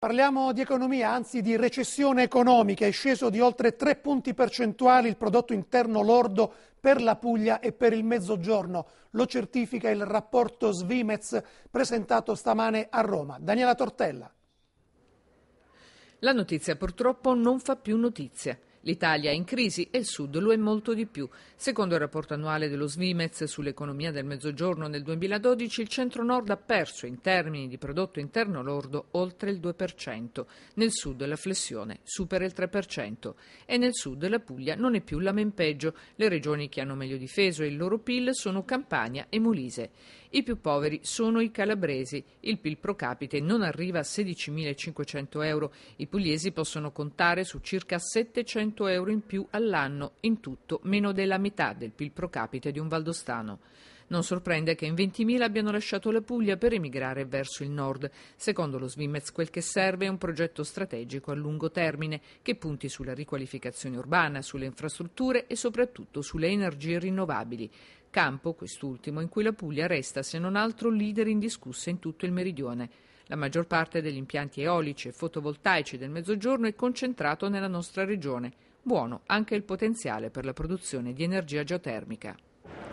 Parliamo di economia, anzi di recessione economica. È sceso di oltre 3 punti percentuali il prodotto interno lordo per la Puglia e per il Mezzogiorno. Lo certifica il rapporto Svimez presentato stamane a Roma. Daniela Tortella. La notizia purtroppo non fa più notizia. L'Italia è in crisi e il Sud lo è molto di più. Secondo il rapporto annuale dello Svimez sull'economia del Mezzogiorno nel 2012, il centro-nord ha perso in termini di prodotto interno lordo oltre il 2%. Nel Sud la flessione supera il 3% e nel Sud la Puglia non è più la men peggio. Le regioni che hanno meglio difeso il loro PIL sono Campania e Molise. I più poveri sono i calabresi. Il PIL pro capite non arriva a 16.500 euro. I pugliesi possono contare su circa 700 euro in più all'anno, in tutto meno della metà del PIL pro capite di un valdostano. Non sorprende che in 20.000 abbiano lasciato la Puglia per emigrare verso il nord. Secondo lo Svimez quel che serve è un progetto strategico a lungo termine che punti sulla riqualificazione urbana, sulle infrastrutture e soprattutto sulle energie rinnovabili. Campo, quest'ultimo, in cui la Puglia resta se non altro leader indiscussa in tutto il meridione. La maggior parte degli impianti eolici e fotovoltaici del Mezzogiorno è concentrato nella nostra regione. Buono anche il potenziale per la produzione di energia geotermica.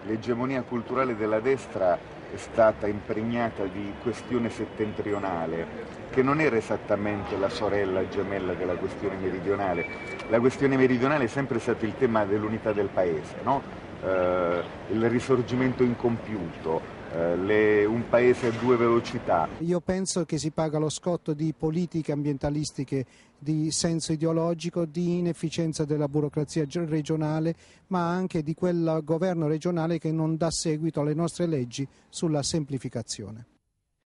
L'egemonia culturale della destra è stata impregnata di questione settentrionale, che non era esattamente la sorella gemella della questione meridionale. La questione meridionale è sempre stato il tema dell'unità del paese, no? eh, il risorgimento incompiuto, eh, le, un paese a due velocità. Io penso che si paga lo scotto di politiche ambientalistiche di senso ideologico, di inefficienza della burocrazia regionale, ma anche di quel governo regionale che non dà seguito alle nostre leggi sulla semplificazione.